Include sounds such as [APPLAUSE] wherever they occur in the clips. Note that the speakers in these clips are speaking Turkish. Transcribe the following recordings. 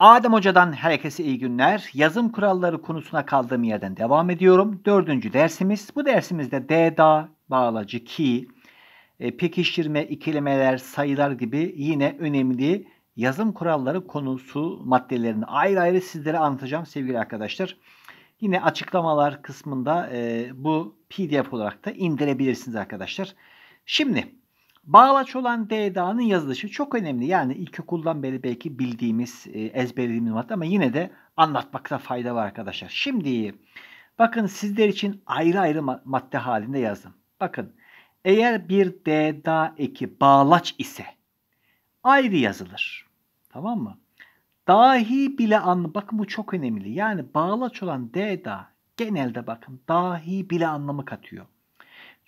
Adem Hoca'dan herkese iyi günler. Yazım kuralları konusuna kaldığım yerden devam ediyorum. Dördüncü dersimiz. Bu dersimizde D, da, bağlacı, ki, e, pekiştirme, ikilemeler, sayılar gibi yine önemli yazım kuralları konusu maddelerini ayrı ayrı sizlere anlatacağım sevgili arkadaşlar. Yine açıklamalar kısmında e, bu pdf olarak da indirebilirsiniz arkadaşlar. Şimdi Bağlaç olan DDA'nın yazılışı çok önemli. Yani ilkokuldan beri belki bildiğimiz, e, ezberlediğimiz madde ama yine de anlatmakta fayda var arkadaşlar. Şimdi bakın sizler için ayrı ayrı madde halinde yazdım. Bakın eğer bir DDA eki bağlaç ise ayrı yazılır. Tamam mı? Dahi bile an bakın bu çok önemli. Yani bağlaç olan DDA genelde bakın dahi bile anlamı katıyor.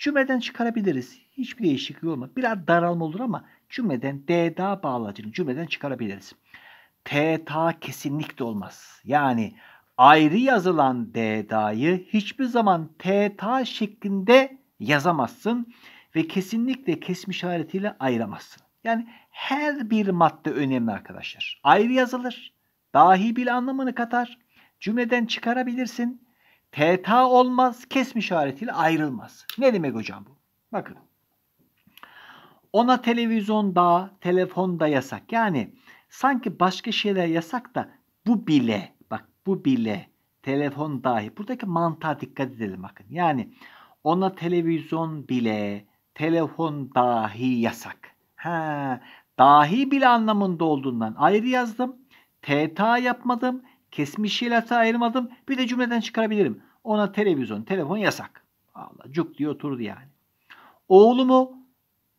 Cümleden çıkarabiliriz. Hiçbir değişiklik olmaz. Biraz daralma olur ama cümleden D bağlacını cümleden çıkarabiliriz. T ta kesinlikle olmaz. Yani ayrı yazılan D hiçbir zaman T şeklinde yazamazsın ve kesinlikle kesme işaretiyle ayıramazsın. Yani her bir madde önemli arkadaşlar. Ayrı yazılır. Dahi bir anlamını katar. Cümleden çıkarabilirsin. Teta olmaz, kesme işaretiyle ayrılmaz. Ne demek hocam bu? Bakın. Ona televizyon da, telefon da yasak. Yani sanki başka şeyler yasak da bu bile, bak bu bile, telefon dahi. Buradaki mantığa dikkat edelim bakın. Yani ona televizyon bile, telefon dahi yasak. Ha, dahi bile anlamında olduğundan ayrı yazdım. TTA yapmadım. Kesmiş ilata ayırmadım. Bir de cümleden çıkarabilirim. Ona televizyon, telefon yasak. Allah cuk diye oturdu yani. Oğlumu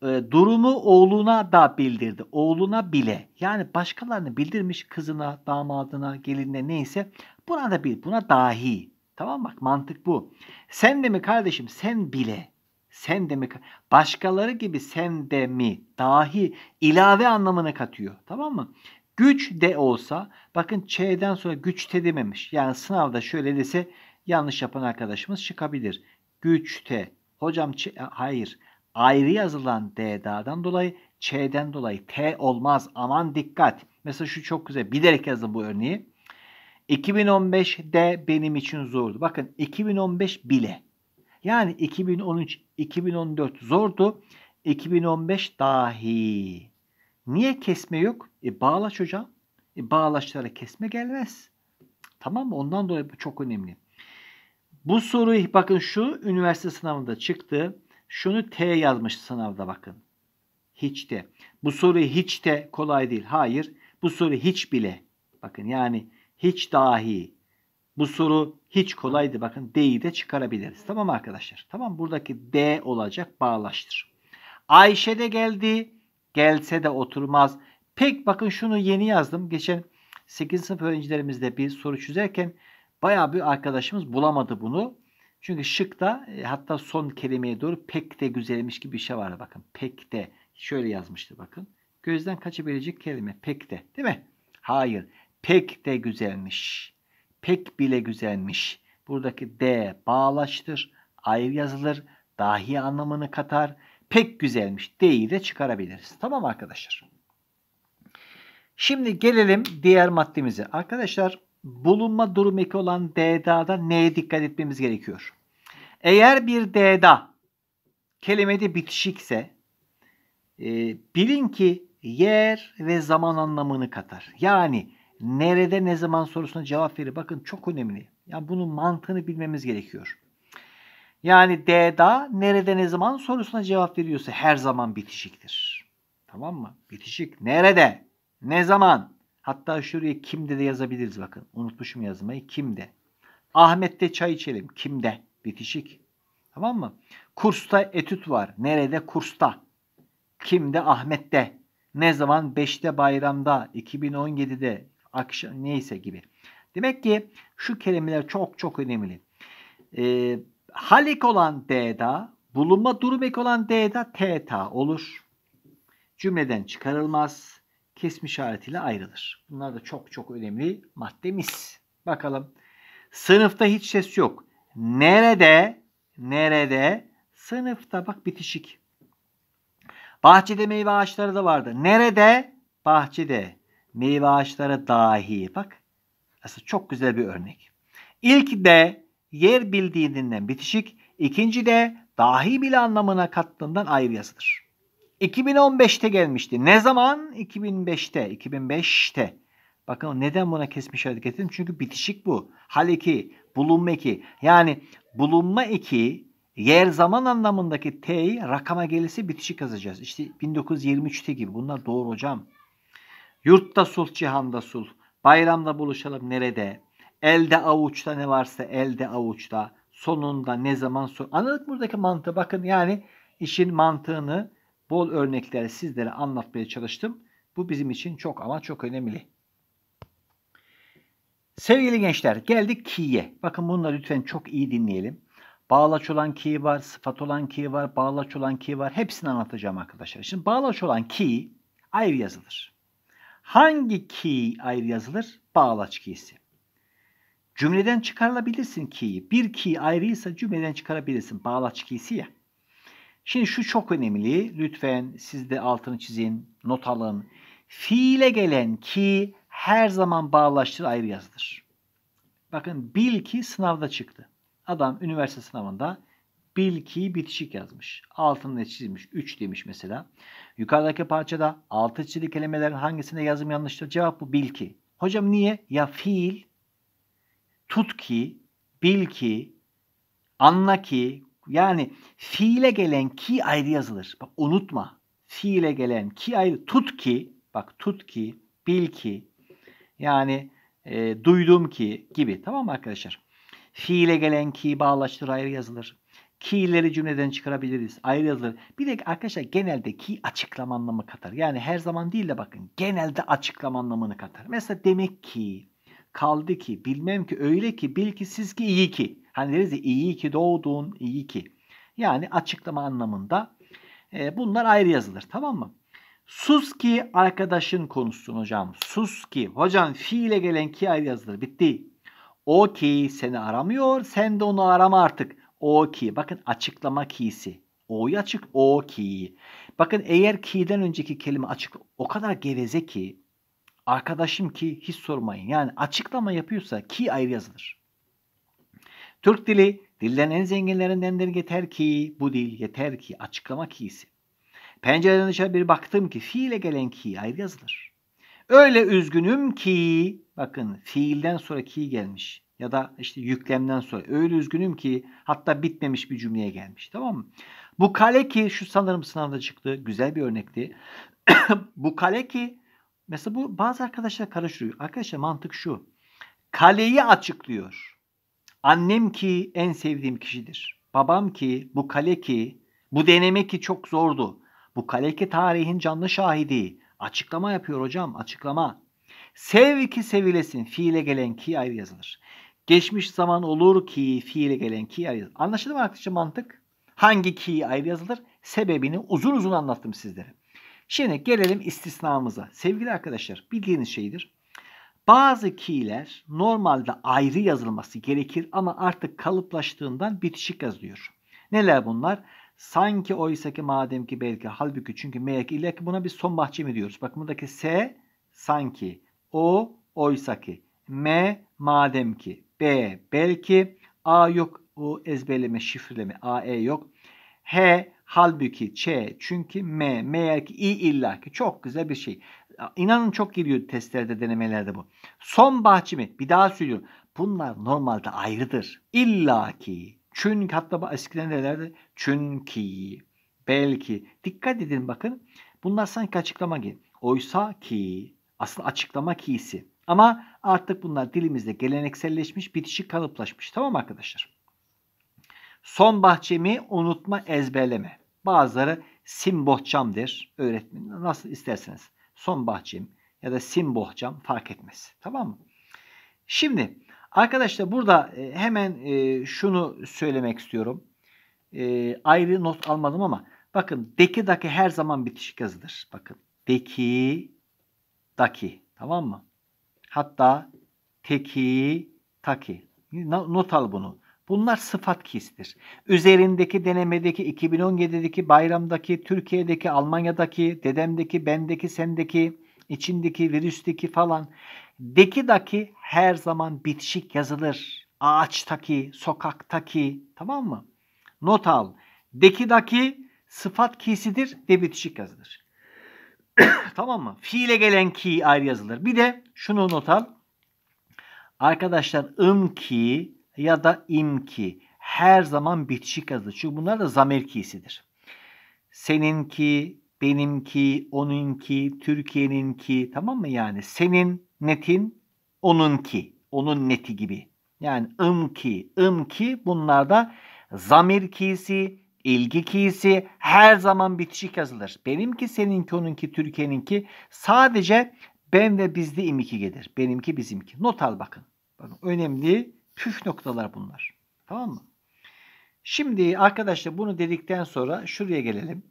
e, durumu oğluna da bildirdi. Oğluna bile. Yani başkalarını bildirmiş kızına, damadına, gelinine neyse. Buna da bil. Buna dahi. Tamam bak mantık bu. Sen de mi kardeşim? Sen bile. Sen de mi? Başkaları gibi sen de mi? Dahi ilave anlamına katıyor. Tamam mı? Güç de olsa bakın Ç'den sonra güç de dememiş. Yani sınavda şöyle dese yanlış yapan arkadaşımız çıkabilir. Güç de. Hocam ç e, hayır. Ayrı yazılan D'dan dolayı Ç'den dolayı T olmaz. Aman dikkat. Mesela şu çok güzel. Bilerek yazdım bu örneği. 2015 d benim için zordu. Bakın 2015 bile. Yani 2013, 2014 zordu. 2015 dahi. Niye kesme yok? E bağlaç hocam. E bağlaçlara kesme gelmez. Tamam mı? Ondan dolayı bu çok önemli. Bu soruyu bakın şu üniversite sınavında çıktı. Şunu T yazmış sınavda bakın. Hiç de. Bu soru hiç de kolay değil. Hayır. Bu soru hiç bile. Bakın yani hiç dahi. Bu soru hiç kolaydı. Bakın D'yi de çıkarabiliriz. Tamam arkadaşlar. Tamam buradaki D olacak bağlaştır. Ayşe de geldi. Gelse de oturmaz. Pek bakın şunu yeni yazdım. Geçen 8. sınıf öğrencilerimizde bir soru çözerken bayağı bir arkadaşımız bulamadı bunu. Çünkü şıkta e, hatta son kelimeye doğru pek de güzelmiş gibi bir şey var. Bakın pek de şöyle yazmıştı bakın. Gözden kaçabilecek kelime pek de değil mi? Hayır. Pek de güzelmiş. Pek bile güzelmiş. Buradaki de bağlaştır. Ayrı yazılır. Dahi anlamını katar pek güzelmiş D'yi de çıkarabiliriz. Tamam arkadaşlar. Şimdi gelelim diğer maddemize. Arkadaşlar bulunma durum eki olan DDA'da neye dikkat etmemiz gerekiyor? Eğer bir DDA kelimede bitişikse e, bilin ki yer ve zaman anlamını katar. Yani nerede ne zaman sorusuna cevap verir. Bakın çok önemli. Yani bunun mantığını bilmemiz gerekiyor. Yani D'da nerede ne zaman sorusuna cevap veriyorsa her zaman bitişiktir. Tamam mı? Bitişik. Nerede? Ne zaman? Hatta şuraya kimde de yazabiliriz bakın. Unutmuşum yazmayı. Kimde? Ahmet'te çay içelim. Kimde? Bitişik. Tamam mı? Kursta etüt var. Nerede? Kursta. Kimde? Ahmet'te. Ne zaman? beşte bayramda. 2017'de. Akşam neyse gibi. Demek ki şu kelimeler çok çok önemli. Ee, halik olan d'da bulunma durum ek olan d'da teta olur. Cümleden çıkarılmaz. Kesme işaretiyle ayrılır. Bunlar da çok çok önemli maddemiz. Bakalım. Sınıfta hiç ses yok. Nerede? Nerede? Sınıfta bak bitişik. Bahçede meyve ağaçları da vardı. Nerede? Bahçede. Meyve ağaçları dahi. Bak aslında çok güzel bir örnek. İlk de yer bildiğinden bitişik, ikinci de dahi bile anlamına kattığından ayrı yazılır. 2015'te gelmişti. Ne zaman? 2005'te. 2005'te. Bakın neden buna kesmiş hareket ettim? Çünkü bitişik bu. Hal eki, bulunma eki. Yani bulunma eki yer zaman anlamındaki T'yi rakama gelirse bitişik yazacağız. İşte 1923'te gibi. Bunlar doğru hocam. Yurtta sulh, cihanda sulh. Bayramda buluşalım nerede? Elde avuçta ne varsa elde avuçta. Sonunda ne zaman sor. Anladık buradaki mantığı. Bakın yani işin mantığını bol örneklerle sizlere anlatmaya çalıştım. Bu bizim için çok ama çok önemli. Sevgili gençler geldik ki'ye. Bakın bunları lütfen çok iyi dinleyelim. Bağlaç olan ki var, sıfat olan ki var, bağlaç olan ki var. Hepsini anlatacağım arkadaşlar. Şimdi bağlaç olan ki ayrı yazılır. Hangi ki ayrı yazılır? Bağlaç ki'si. Cümleden çıkarılabilirsin ki'yi. Bir ki ayrıysa cümleden çıkarabilirsin. Bağlaç ki'si ya. Şimdi şu çok önemli. Lütfen siz de altını çizin, not alın. Fiile gelen ki her zaman bağlaştır ayrı yazılır. Bakın bil ki sınavda çıktı. Adam üniversite sınavında bil ki bitişik yazmış. Altını çizmiş. 3 demiş mesela. Yukarıdaki parçada altı çizili kelimelerin hangisinde yazım yanlıştır? Cevap bu bil ki. Hocam niye? Ya fiil tut ki, bil ki, anla ki yani fiile gelen ki ayrı yazılır. Bak unutma. Fiile gelen ki ayrı. Tut ki, bak tut ki, bil ki yani e, duydum ki gibi. Tamam mı arkadaşlar? Fiile gelen ki bağlaştır ayrı yazılır. Ki'leri cümleden çıkarabiliriz. Ayrı yazılır. Bir de arkadaşlar genelde ki açıklama anlamı katar. Yani her zaman değil de bakın genelde açıklama anlamını katar. Mesela demek ki Kaldı ki bilmem ki öyle ki bil ki siz ki iyi ki. Hani deriz ya iyi ki doğdun iyi ki. Yani açıklama anlamında. E, bunlar ayrı yazılır tamam mı? Sus ki arkadaşın konuşsun hocam. Sus ki. Hocam fiile gelen ki ayrı yazılır. Bitti. O ki seni aramıyor. Sen de onu arama artık. O ki. Bakın açıklama ki'si. O'yu açık. O ki. Bakın eğer ki'den önceki kelime açık. O kadar geveze ki. Arkadaşım ki hiç sormayın. Yani açıklama yapıyorsa ki ayrı yazılır. Türk dili dillerin en zenginlerindendir yeter ki bu dil yeter ki açıklama ki'si. Pencereden dışarı bir baktım ki fiile gelen ki ayrı yazılır. Öyle üzgünüm ki bakın fiilden sonra ki gelmiş ya da işte yüklemden sonra öyle üzgünüm ki hatta bitmemiş bir cümleye gelmiş tamam mı? Bu kale ki şu sanırım sınavda çıktı güzel bir örnekti. [COUGHS] Bu kale ki Mesela bu bazı arkadaşlar karıştırıyor. Arkadaşlar mantık şu. Kaleyi açıklıyor. Annem ki en sevdiğim kişidir. Babam ki, bu kale ki, bu deneme ki çok zordu. Bu kale ki tarihin canlı şahidi. Açıklama yapıyor hocam, açıklama. Sev ki sevilesin, fiile gelen ki ayrı yazılır. Geçmiş zaman olur ki fiile gelen ki ayrı yazılır. Anlaşıldı mı arkadaşlar mantık? Hangi ki ayrı yazılır? Sebebini uzun uzun anlattım sizlere. Şimdi gelelim istisnamıza. Sevgili arkadaşlar bildiğiniz şeydir. Bazı kiler normalde ayrı yazılması gerekir ama artık kalıplaştığından bitişik yazılıyor. Neler bunlar? Sanki oysa ki madem ki belki halbuki çünkü meğer ile ki buna bir son bahçe mi diyoruz? Bak buradaki S sanki, O oysa ki, M madem ki, B belki, A yok o ezberleme şifreleme A E yok. H Halbuki ç çünkü m. M ki i illa ki çok güzel bir şey. İnanın çok geliyor testlerde denemelerde bu. Son bahçemi bir daha söylüyorum. Bunlar normalde ayrıdır. İlla ki. Çünkü hatta eskiden derlerdi. Çünkü. Belki. Dikkat edin bakın. Bunlar sanki açıklama gibi. Oysa ki. Aslında açıklama kiisi. Ama artık bunlar dilimizde gelenekselleşmiş, bitişik kalıplaşmış. Tamam arkadaşlar? Son bahçemi unutma ezberleme. Bazıları simbohçam der öğretmenin. Nasıl isterseniz. Son bahçem ya da simbohçam fark etmez. Tamam mı? Şimdi arkadaşlar burada e, hemen e, şunu söylemek istiyorum. E, ayrı not almadım ama bakın deki daki her zaman bitişik yazıdır. Bakın deki daki tamam mı? Hatta teki taki. Not al bunu. Bunlar sıfat kistir. Üzerindeki denemedeki 2017'deki bayramdaki, Türkiye'deki, Almanya'daki, dedemdeki, bendeki, sendeki, içindeki, virüsteki falan. Deki daki her zaman bitişik yazılır. Ağaçtaki, sokaktaki tamam mı? Not al. Deki daki sıfat kisidir ve bitişik yazılır. [COUGHS] tamam mı? Fiile gelen ki ayrı yazılır. Bir de şunu not al. Arkadaşlar ım ki ya da imki her zaman bitişik yazılır. Çünkü bunlar da zamer kisidir. Seninki, benimki, onunki, Türkiye'ninki tamam mı yani? Senin netin, onunki, onun neti gibi. Yani ımki, ımki bunlar da zamir kisi, ilgi kisi her zaman bitişik yazılır. Benimki, seninki, onunki, Türkiye'ninki sadece ben ve bizde imki gelir. Benimki, bizimki. Not al bakın. bakın önemli Püf noktalar bunlar. Tamam mı? Şimdi arkadaşlar bunu dedikten sonra şuraya gelelim.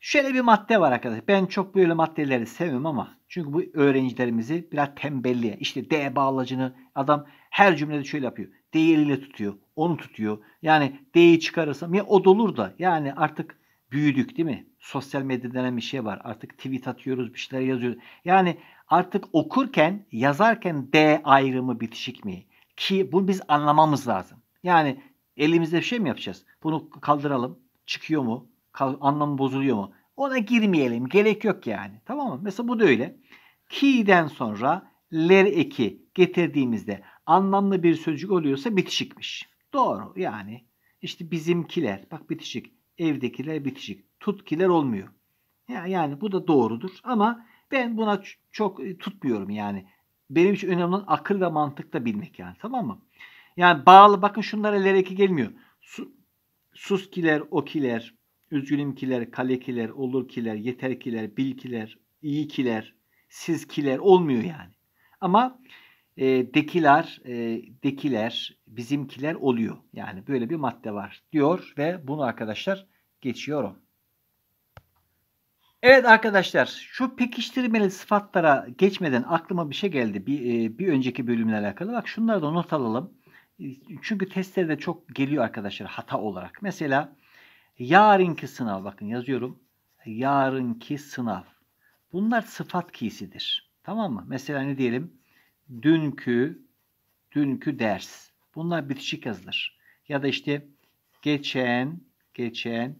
Şöyle bir madde var arkadaşlar. Ben çok böyle maddeleri sevmem ama çünkü bu öğrencilerimizi biraz tembelliğe işte D bağlacını adam her cümlede şöyle yapıyor. D'yi eliyle tutuyor. Onu tutuyor. Yani D'yi çıkarırsam ya o dolur da yani artık büyüdük değil mi? Sosyal medya denen bir şey var. Artık tweet atıyoruz, bir şeyler yazıyoruz. Yani artık okurken, yazarken D ayrımı bitişik mi? Ki bunu biz anlamamız lazım. Yani elimizde bir şey mi yapacağız? Bunu kaldıralım. Çıkıyor mu? Kal anlamı bozuluyor mu? Ona girmeyelim. Gerek yok yani. Tamam mı? Mesela bu da öyle. Ki'den sonra ler eki getirdiğimizde anlamlı bir sözcük oluyorsa bitişikmiş. Doğru yani. İşte bizimkiler. Bak bitişik. Evdekiler bitişik. Tutkiler olmuyor. Yani bu da doğrudur. Ama ben buna çok e, tutmuyorum yani. Benim için önemli olan akıl ve mantık da bilmek yani tamam mı? Yani bağlı bakın şunlara lereki gelmiyor. Su, suskiler, okiler, üzgünümkiler, kalekiler, olurkiler, yeterkiler, bilkiler, iyikiler, sizkiler olmuyor yani. Ama e, dekiler, e, dekiler, bizimkiler oluyor. Yani böyle bir madde var diyor ve bunu arkadaşlar geçiyorum. Evet arkadaşlar şu pekiştirmeli sıfatlara geçmeden aklıma bir şey geldi. Bir, e, bir önceki bölümle alakalı. Bak şunları da not alalım. E, çünkü testlerde çok geliyor arkadaşlar hata olarak. Mesela yarınki sınav bakın yazıyorum. Yarınki sınav. Bunlar sıfat kisidir. Tamam mı? Mesela ne diyelim? Dünkü dünkü ders. Bunlar bitişik yazılır. Ya da işte geçen geçen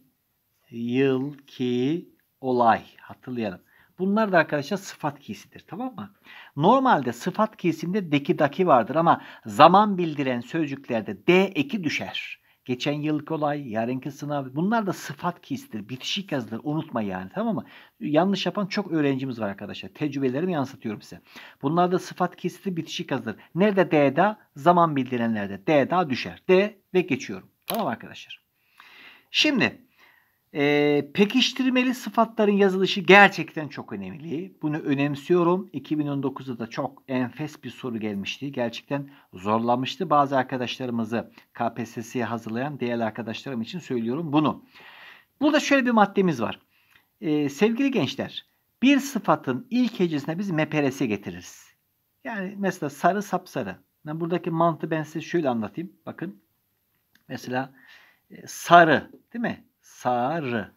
yılki olay hatırlayalım. Bunlar da arkadaşlar sıfat kisidir tamam mı? Normalde sıfat kisinde deki daki vardır ama zaman bildiren sözcüklerde d eki düşer. Geçen yıllık olay, yarınki sınav bunlar da sıfat kisidir. Bitişik yazılır unutma yani tamam mı? Yanlış yapan çok öğrencimiz var arkadaşlar. Tecrübelerimi yansıtıyorum size. Bunlar da sıfat kisidir bitişik yazılır. Nerede d da zaman bildirenlerde d da düşer. D ve geçiyorum. Tamam arkadaşlar. Şimdi e, pekiştirmeli sıfatların yazılışı gerçekten çok önemli. Bunu önemsiyorum. 2019'da da çok enfes bir soru gelmişti. Gerçekten zorlamıştı bazı arkadaşlarımızı KPSS'ye hazırlayan değerli arkadaşlarım için söylüyorum bunu. Burada şöyle bir maddemiz var. E, sevgili gençler bir sıfatın ilk hecesine biz meperesi getiririz. Yani mesela sarı sapsarı. Yani buradaki mantığı ben size şöyle anlatayım. Bakın mesela sarı değil mi? Sarı.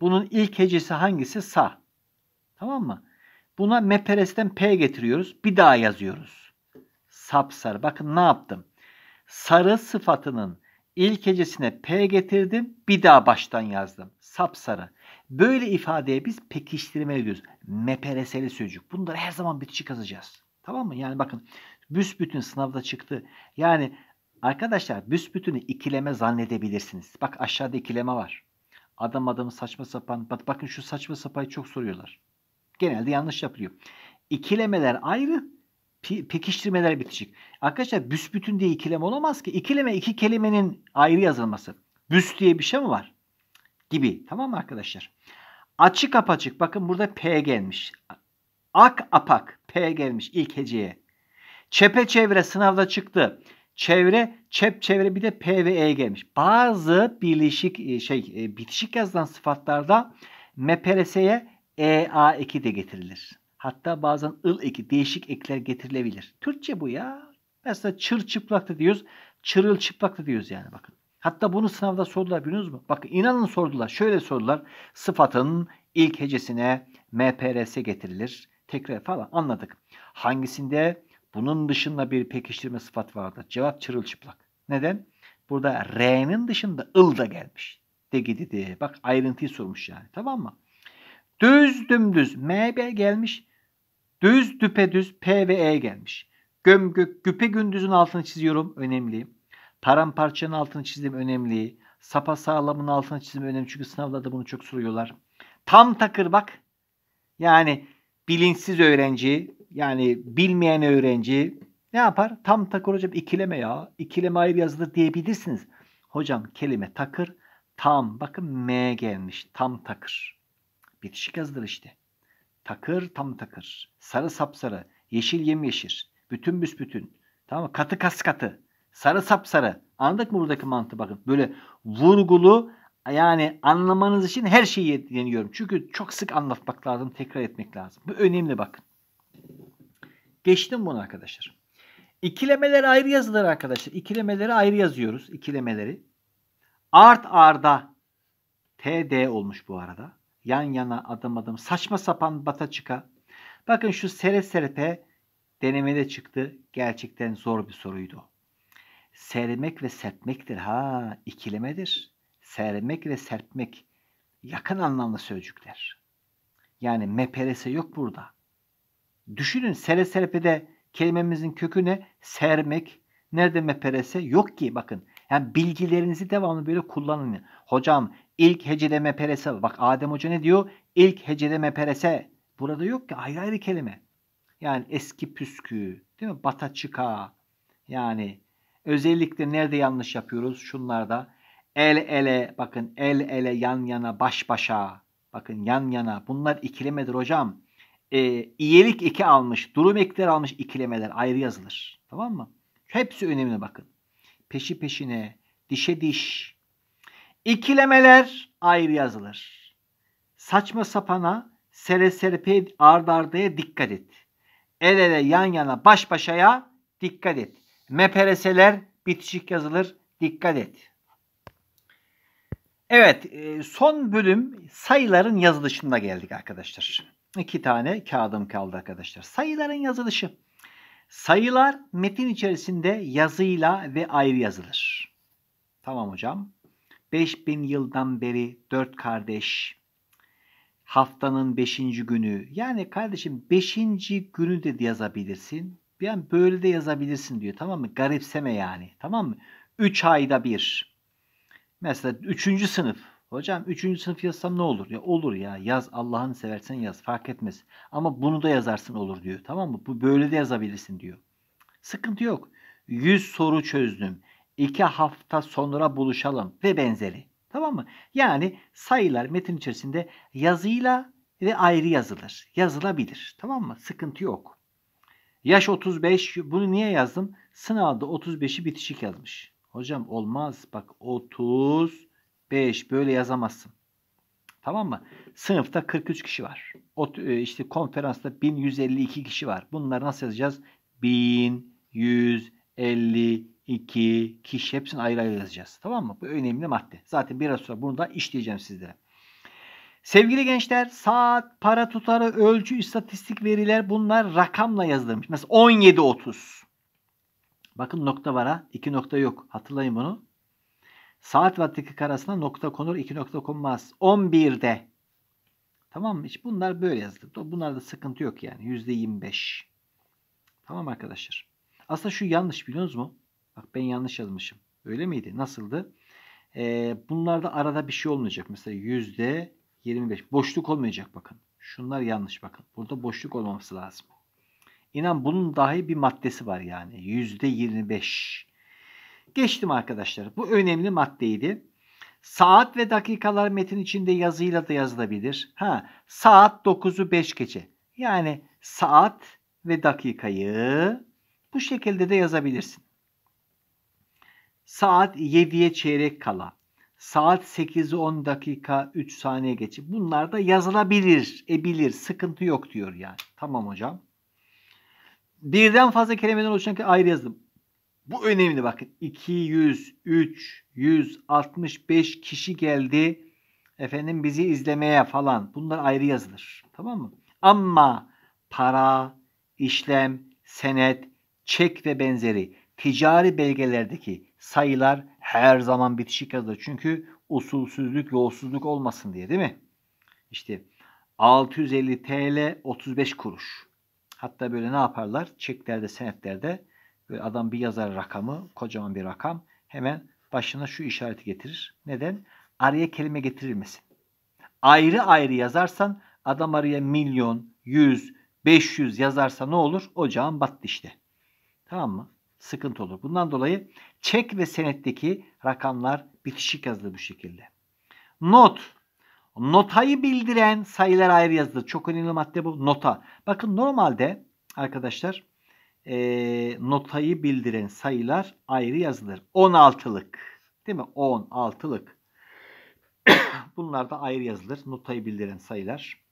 Bunun ilk hecesi hangisi? Sa. Tamam mı? Buna meperesten P getiriyoruz. Bir daha yazıyoruz. Sapsarı. Bakın ne yaptım? Sarı sıfatının ilk hecesine P getirdim. Bir daha baştan yazdım. Sapsarı. Böyle ifadeye biz pekiştirme diyoruz. Mepereseli sözcük. Bunları her zaman bitişik yazacağız. Tamam mı? Yani bakın büsbütün sınavda çıktı. Yani Arkadaşlar büsbütünü ikileme zannedebilirsiniz. Bak aşağıda ikileme var. Adam adamı saçma sapan. Bak, bakın şu saçma sapayı çok soruyorlar. Genelde yanlış yapılıyor. İkilemeler ayrı. pekiştirmeler bitişik. Arkadaşlar büsbütün diye ikileme olamaz ki. İkileme iki kelimenin ayrı yazılması. Büs diye bir şey mi var? Gibi. Tamam mı arkadaşlar? Açık apaçık. Bakın burada P gelmiş. Ak apak. P gelmiş ilk heceye. Çepeçevre sınavda çıktı. Çevre, çep çevre bir de P ve EG'miş. Bazı birleşik e, şey e, bitişik yazılan sıfatlarda MPRS'ye EA2 de getirilir. Hatta bazen ıl eki, değişik ekler getirilebilir. Türkçe bu ya. Mesela çır çıplak da diyoruz. Çırıl çıplak da diyoruz yani bakın. Hatta bunu sınavda sordular biliyorsunuz mu? Bakın inanın sordular. Şöyle sordular. Sıfatın ilk hecesine MPRS getirilir. Tekrar falan anladık. Hangisinde bunun dışında bir pekiştirme sıfat vardı. Cevap çırılçıplak. Neden? Burada R'nin dışında ıl da gelmiş. De gidi de. Bak ayrıntıyı sormuş yani. Tamam mı? Düz dümdüz MB gelmiş. Düz düpedüz P ve E gelmiş. Gömgök güpe gündüzün altını çiziyorum. Önemli. Paramparçanın altını çizdim. Önemli. Sapa sağlamın altını çizdim. Önemli. Çünkü sınavlarda bunu çok soruyorlar. Tam takır bak. Yani bilinçsiz öğrenci yani bilmeyen öğrenci ne yapar? Tam takır hocam ikileme ya. İkileme ayrı yazılır diyebilirsiniz. Hocam kelime takır tam. Bakın M gelmiş. Tam takır. Bitişik yazılır işte. Takır tam takır. Sarı sapsarı. Yeşil yemyeşil. Bütün büsbütün. Tamam mı? Katı kas katı. Sarı sapsarı. Anladık mı buradaki mantığı bakın. Böyle vurgulu yani anlamanız için her şeyi yeniyorum. Çünkü çok sık anlatmak lazım. Tekrar etmek lazım. Bu önemli bakın. Geçtim bunu arkadaşlar. İkilemeler ayrı yazılır arkadaşlar. İkilemeleri ayrı yazıyoruz. İkilemeleri. Art arda TD olmuş bu arada. Yan yana adım adım saçma sapan bata çıka. Bakın şu sere serpe denemede çıktı. Gerçekten zor bir soruydu. Sermek ve serpmektir. Ha ikilemedir. Sermek ve serpmek yakın anlamlı sözcükler. Yani meperese yok burada. Düşünün seleselepede kelimemizin kökü ne? Sermek. Nerede meperese? Yok ki bakın. Yani bilgilerinizi devamlı böyle kullanın. Hocam ilk hecede meperese. Bak Adem Hoca ne diyor? İlk hecede meperese. Burada yok ki ayrı ayrı kelime. Yani eski püskü, değil mi? Bata çıka. Yani özellikle nerede yanlış yapıyoruz? Şunlarda. El ele, bakın el ele, yan yana, baş başa. Bakın yan yana. Bunlar ikilemedir hocam e, iyilik 2 almış, durum ekler almış ikilemeler ayrı yazılır. Tamam mı? Hepsi önemli bakın. Peşi peşine, dişe diş. İkilemeler ayrı yazılır. Saçma sapana, sere serpe ard ardaya dikkat et. El ele yan yana baş başaya dikkat et. Mepereseler bitişik yazılır. Dikkat et. Evet e, son bölüm sayıların yazılışına geldik arkadaşlar iki tane kağıdım kaldı arkadaşlar. Sayıların yazılışı. Sayılar metin içerisinde yazıyla ve ayrı yazılır. Tamam hocam. 5000 yıldan beri 4 kardeş haftanın 5. günü yani kardeşim 5. günü de yazabilirsin. Yani böyle de yazabilirsin diyor tamam mı? Garipseme yani tamam mı? 3 ayda bir. Mesela 3. sınıf Hocam 3. sınıf yazsam ne olur? Ya olur ya yaz Allah'ını seversen yaz fark etmez. Ama bunu da yazarsın olur diyor. Tamam mı? Bu böyle de yazabilirsin diyor. Sıkıntı yok. 100 soru çözdüm. 2 hafta sonra buluşalım ve benzeri. Tamam mı? Yani sayılar metin içerisinde yazıyla ve ayrı yazılır. Yazılabilir. Tamam mı? Sıkıntı yok. Yaş 35. Bunu niye yazdım? Sınavda 35'i bitişik yazmış. Hocam olmaz. Bak 30 5 böyle yazamazsın. Tamam mı? Sınıfta 43 kişi var. O, e, işte konferansta 1152 kişi var. Bunları nasıl yazacağız? 1152 kişi. Hepsini ayrı ayrı yazacağız. Tamam mı? Bu önemli madde. Zaten biraz sonra bunu da işleyeceğim sizlere. Sevgili gençler saat, para tutarı, ölçü, istatistik veriler bunlar rakamla yazılmış. Mesela 17.30. Bakın nokta var ha. iki nokta yok. Hatırlayın bunu. Saat ve dakika arasına nokta konur, iki nokta konmaz. 11'de. Tamam mı? İşte bunlar böyle yazılır. Bunlarda sıkıntı yok yani. yüzde %25. Tamam arkadaşlar. Aslında şu yanlış biliyorsunuz mu? Bak ben yanlış yazmışım. Öyle miydi? Nasıldı? Ee, bunlarda arada bir şey olmayacak. Mesela yüzde 25. Boşluk olmayacak bakın. Şunlar yanlış bakın. Burada boşluk olmaması lazım. İnan bunun dahi bir maddesi var yani. Yüzde 25. Geçtim arkadaşlar. Bu önemli maddeydi. Saat ve dakikalar metin içinde yazıyla da yazılabilir. Ha, saat 9'u 5 gece. Yani saat ve dakikayı bu şekilde de yazabilirsin. Saat 7'ye çeyrek kala. Saat 8'i 10 dakika 3 saniye geçe. Bunlar da yazılabilir, ebilir. Sıkıntı yok diyor yani. Tamam hocam. Birden fazla kelimeden oluşan ayrı yazdım. Bu önemli bakın. 200, 3, 165 kişi geldi. Efendim bizi izlemeye falan. Bunlar ayrı yazılır. Tamam mı? Ama para, işlem, senet, çek ve benzeri ticari belgelerdeki sayılar her zaman bitişik yazılır. Çünkü usulsüzlük, yolsuzluk olmasın diye değil mi? İşte 650 TL 35 kuruş. Hatta böyle ne yaparlar? Çeklerde, senetlerde adam bir yazar rakamı, kocaman bir rakam hemen başına şu işareti getirir. Neden? Araya kelime getirilmesin. Ayrı ayrı yazarsan adam araya milyon, yüz, beş yüz yazarsa ne olur? Ocağın battı işte. Tamam mı? Sıkıntı olur. Bundan dolayı çek ve senetteki rakamlar bitişik yazılı bu şekilde. Not. Notayı bildiren sayılar ayrı yazılır. Çok önemli madde bu. Nota. Bakın normalde arkadaşlar e, notayı bildiren sayılar ayrı yazılır. 16'lık değil mi? 16'lık. [COUGHS] Bunlar da ayrı yazılır. Notayı bildiren sayılar.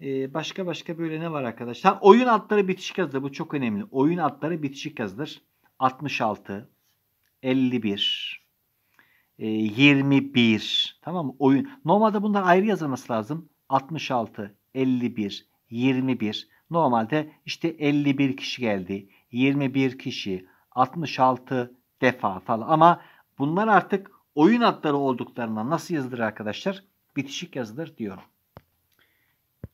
E, başka başka böyle ne var arkadaşlar? Oyun adları bitişik yazılır. Bu çok önemli. Oyun adları bitişik yazılır. 66, 51, 21 tamam mı? Oyun. Normalde bunlar ayrı yazılması lazım. 66, 51, 21. Normalde işte 51 kişi geldi, 21 kişi, 66 defa falan ama bunlar artık oyun adları olduklarına nasıl yazılır arkadaşlar? Bitişik yazılır diyorum.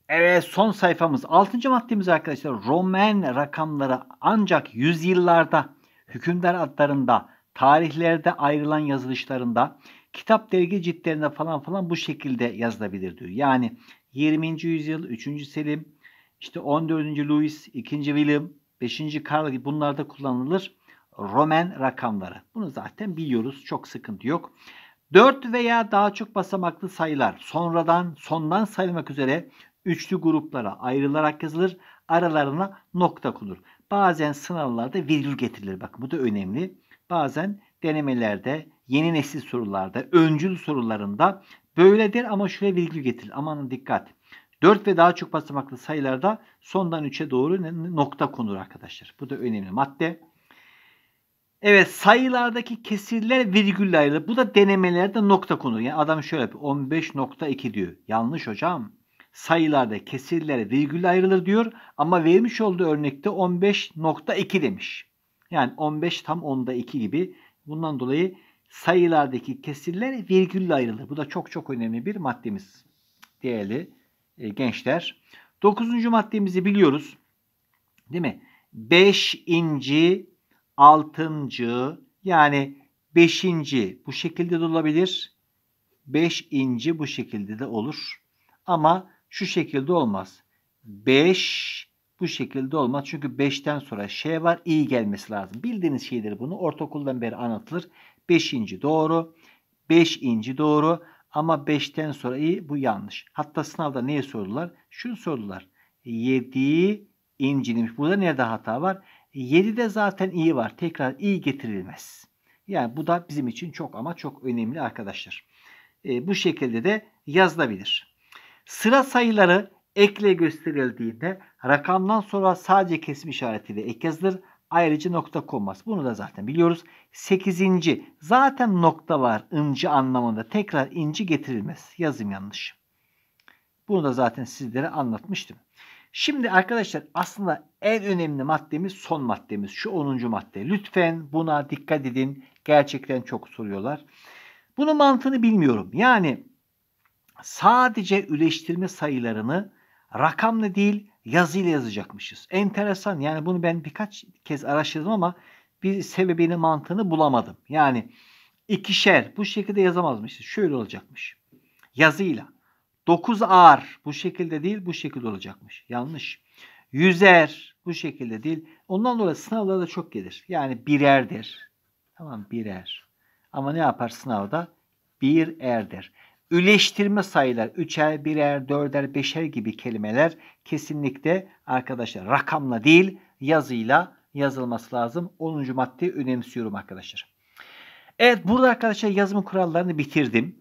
Evet son sayfamız 6. maddemiz arkadaşlar Roman rakamları ancak yüzyıllarda hükümdar adlarında tarihlerde ayrılan yazılışlarında kitap dergi ciltlerinde falan falan bu şekilde yazılabilir diyor. Yani 20. yüzyıl 3. Selim işte 14. Louis, 2. William, 5. Karl gibi bunlarda kullanılır Roman rakamları. Bunu zaten biliyoruz. Çok sıkıntı yok. 4 veya daha çok basamaklı sayılar sonradan sondan sayılmak üzere üçlü gruplara ayrılarak yazılır. Aralarına nokta konur. Bazen sınavlarda virgül getirilir. Bak bu da önemli. Bazen denemelerde, yeni nesil sorularda, öncül sorularında böyledir ama şuraya virgül getirilir. Aman dikkat. 4 ve daha çok basamaklı sayılarda sondan 3'e doğru nokta konur arkadaşlar. Bu da önemli madde. Evet sayılardaki kesirler virgülle ayrılır. Bu da denemelerde nokta konur. Yani adam şöyle 15.2 diyor. Yanlış hocam. Sayılarda kesirler virgülle ayrılır diyor. Ama vermiş olduğu örnekte 15.2 demiş. Yani 15 tam 10'da 2 gibi. Bundan dolayı sayılardaki kesirler virgülle ayrılır. Bu da çok çok önemli bir maddemiz. Değerli e, gençler. Dokuzuncu maddemizi biliyoruz. Değil mi? Beşinci, altıncı yani beşinci bu şekilde de olabilir. Beşinci bu şekilde de olur. Ama şu şekilde olmaz. Beş bu şekilde olmaz. Çünkü beşten sonra şey var iyi gelmesi lazım. Bildiğiniz şeydir bunu. Ortaokuldan beri anlatılır. Beşinci doğru. Beşinci doğru. Ama 5'ten sonra iyi bu yanlış. Hatta sınavda neye sordular? Şunu sordular. 7'yi incinimiş. Burada nerede hata var? 7'de zaten iyi var. Tekrar iyi getirilmez. Yani bu da bizim için çok ama çok önemli arkadaşlar. E, bu şekilde de yazılabilir. Sıra sayıları ekle gösterildiğinde rakamdan sonra sadece kesim işaretiyle ek yazılır ayrıcı nokta konmaz. Bunu da zaten biliyoruz. Sekizinci zaten nokta var inci anlamında tekrar inci getirilmez. Yazım yanlış. Bunu da zaten sizlere anlatmıştım. Şimdi arkadaşlar aslında en önemli maddemiz son maddemiz. Şu 10. madde. Lütfen buna dikkat edin. Gerçekten çok soruyorlar. Bunun mantığını bilmiyorum. Yani sadece üleştirme sayılarını rakamla değil yazıyla yazacakmışız. Enteresan yani bunu ben birkaç kez araştırdım ama bir sebebini mantığını bulamadım. Yani ikişer bu şekilde yazamazmışız. Şöyle olacakmış. Yazıyla. 9 ağır bu şekilde değil bu şekilde olacakmış. Yanlış. Yüzer bu şekilde değil. Ondan dolayı sınavlarda çok gelir. Yani birerdir. Tamam birer. Ama ne yapar sınavda? Bir erdir. Üleştirme sayılar, üçer, birer, dörder, beşer gibi kelimeler kesinlikle arkadaşlar rakamla değil yazıyla yazılması lazım. 10. maddeyi önemsiyorum arkadaşlar. Evet burada arkadaşlar yazım kurallarını bitirdim.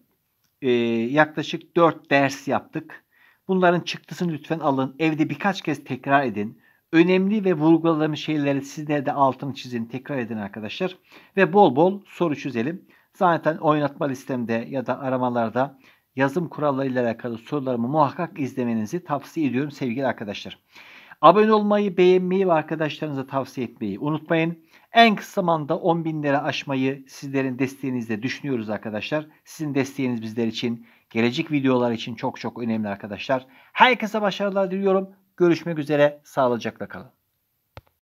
Ee, yaklaşık 4 ders yaptık. Bunların çıktısını lütfen alın. Evde birkaç kez tekrar edin. Önemli ve vurguladığım şeyleri sizler de altını çizin. Tekrar edin arkadaşlar. Ve bol bol soru çözelim. Zaten oynatma listemde ya da aramalarda yazım kurallarıyla alakalı sorularımı muhakkak izlemenizi tavsiye ediyorum sevgili arkadaşlar. Abone olmayı, beğenmeyi ve arkadaşlarınıza tavsiye etmeyi unutmayın. En kısa zamanda 10 bin lira aşmayı sizlerin desteğinizle düşünüyoruz arkadaşlar. Sizin desteğiniz bizler için, gelecek videolar için çok çok önemli arkadaşlar. Herkese başarılar diliyorum. Görüşmek üzere, sağlıcakla kalın.